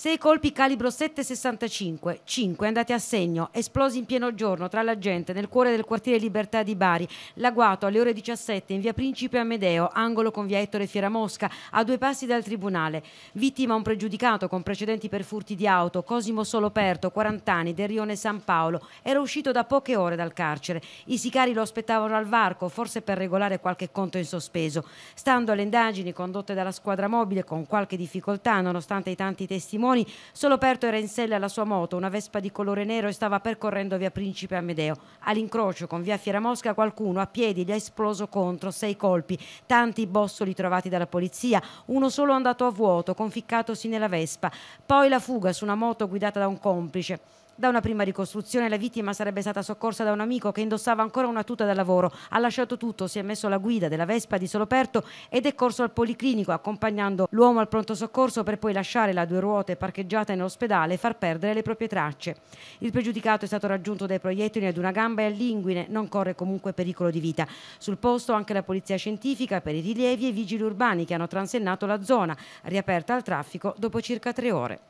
6 colpi calibro 7,65, 5 andati a segno, esplosi in pieno giorno tra la gente nel cuore del quartiere Libertà di Bari, l'agguato alle ore 17 in via Principe Amedeo, angolo con via Ettore Fieramosca, a due passi dal tribunale. Vittima un pregiudicato con precedenti per furti di auto, Cosimo Soloperto, 40 anni, del Rione San Paolo, era uscito da poche ore dal carcere. I sicari lo aspettavano al varco, forse per regolare qualche conto in sospeso. Stando alle indagini condotte dalla squadra mobile, con qualche difficoltà, nonostante i tanti testimoni, polmoni solo Perto era in sella alla sua moto, una Vespa di colore nero e stava percorrendo via Principe Amedeo. All'incrocio con via Fieramosca qualcuno a piedi gli ha esploso contro sei colpi, tanti bossoli trovati dalla polizia, uno solo andato a vuoto, conficcatosi nella Vespa, poi la fuga su una moto guidata da un complice. Da una prima ricostruzione la vittima sarebbe stata soccorsa da un amico che indossava ancora una tuta da lavoro, ha lasciato tutto, si è messo alla guida della Vespa di Soloperto ed è corso al policlinico accompagnando l'uomo al pronto soccorso per poi lasciare la due ruote parcheggiata in ospedale e far perdere le proprie tracce. Il pregiudicato è stato raggiunto dai proiettili ad una gamba e a all'inguine, non corre comunque pericolo di vita. Sul posto anche la polizia scientifica per i rilievi e i vigili urbani che hanno transennato la zona, riaperta al traffico dopo circa tre ore.